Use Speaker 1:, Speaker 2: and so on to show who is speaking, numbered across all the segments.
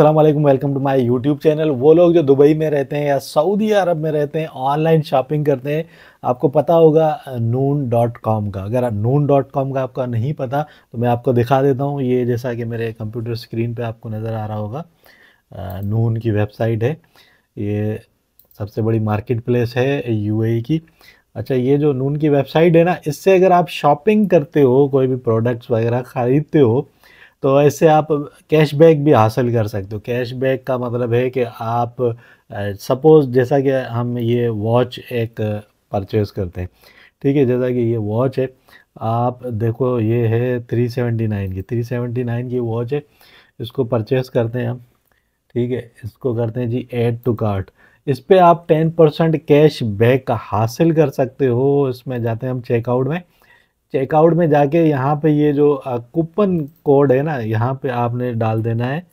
Speaker 1: अल्लाम welcome to my YouTube channel वो लोग जो दुबई में रहते हैं या सऊदी अरब में रहते हैं ऑनलाइन शॉपिंग करते हैं आपको पता होगा नून डॉट कॉम का अगर नून डॉट कॉम का आपका नहीं पता तो मैं आपको दिखा देता हूँ ये जैसा कि मेरे कंप्यूटर स्क्रीन पे आपको नज़र आ रहा होगा नून की वेबसाइट है ये सबसे बड़ी मार्केट प्लेस है यू e की अच्छा ये जो नून की वेबसाइट है ना इससे अगर आप शॉपिंग करते हो कोई भी प्रोडक्ट्स वगैरह ख़रीदते हो तो ऐसे आप कैशबैक भी हासिल कर सकते हो कैशबैक का मतलब है कि आप सपोज़ जैसा कि हम ये वॉच एक परचेज़ करते हैं ठीक है जैसा कि ये वॉच है आप देखो ये है थ्री सेवेंटी नाइन की थ्री सेवेंटी नाइन की वॉच है इसको परचेज़ करते हैं हम ठीक है इसको करते हैं जी ऐड टू कार्ट इस पर आप टेन परसेंट कैश बैक हासिल कर सकते हो इसमें जाते हैं हम चेकआउट में चेकआउट में जाके यहाँ पे ये जो कूपन कोड है ना यहाँ पे आपने डाल देना है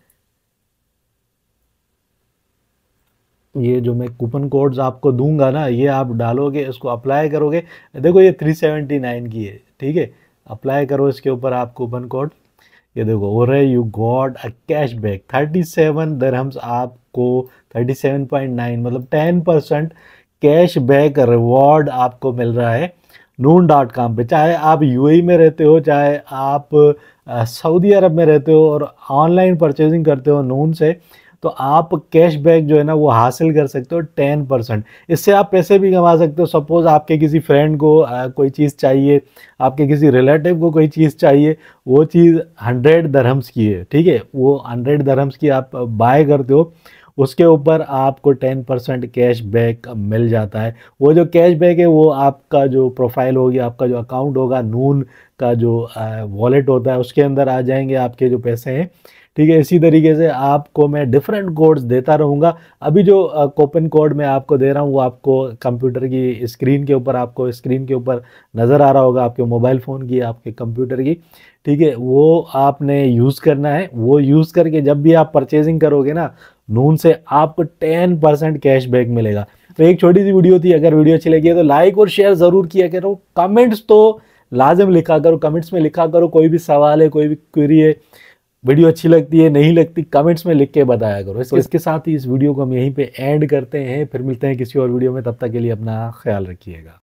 Speaker 1: ये जो मैं कूपन कोड्स आपको दूंगा ना ये आप डालोगे इसको अप्लाई करोगे देखो ये 379 की है ठीक है अप्लाई करो इसके ऊपर आप कूपन कोड ये देखो और है you got a cash back thirty seven dirhams आपको थर्टी सेवन पॉइंट नाइन मतलब ten percent cash back reward आपको मिल रहा है नून डॉट काम पर चाहे आप यू e में रहते हो चाहे आप सऊदी अरब में रहते हो और ऑनलाइन परचेजिंग करते हो नून से तो आप कैशबैक जो है ना वो हासिल कर सकते हो टेन परसेंट इससे आप पैसे भी कमा सकते हो सपोज़ आपके किसी फ्रेंड को आ, कोई चीज़ चाहिए आपके किसी रिलेटिव को कोई चीज़ चाहिए वो चीज़ हंड्रेड दरहम्स की है ठीक है वो हंड्रेड दरहम्स की आप बाय करते हो उसके ऊपर आपको टेन परसेंट कैश बैक मिल जाता है वो जो कैश बैक है वो आपका जो प्रोफाइल होगी आपका जो अकाउंट होगा नून का जो वॉलेट होता है उसके अंदर आ जाएंगे आपके जो पैसे हैं ठीक है इसी तरीके से आपको मैं डिफरेंट कोड्स देता रहूँगा अभी जो कोपन कोड मैं आपको दे रहा हूँ वो आपको कंप्यूटर की स्क्रीन के ऊपर आपको स्क्रीन के ऊपर नज़र आ रहा होगा आपके मोबाइल फ़ोन की आपके कंप्यूटर की ठीक है वो आपने यूज़ करना है वो यूज़ करके जब भी आप परचेजिंग करोगे ना नून से आपको टेन परसेंट कैश बैक मिलेगा तो एक छोटी सी वीडियो थी अगर वीडियो अच्छी लगी है तो लाइक और शेयर ज़रूर किया करो कमेंट्स तो लाजम लिखा करो कमेंट्स में लिखा करो कोई भी सवाल है कोई भी क्वेरी है वीडियो अच्छी लगती है नहीं लगती कमेंट्स में लिख के बताया करो इसके, इसके साथ ही इस वीडियो को हम यहीं पे एंड करते हैं फिर मिलते हैं किसी और वीडियो में तब तक के लिए अपना ख्याल रखिएगा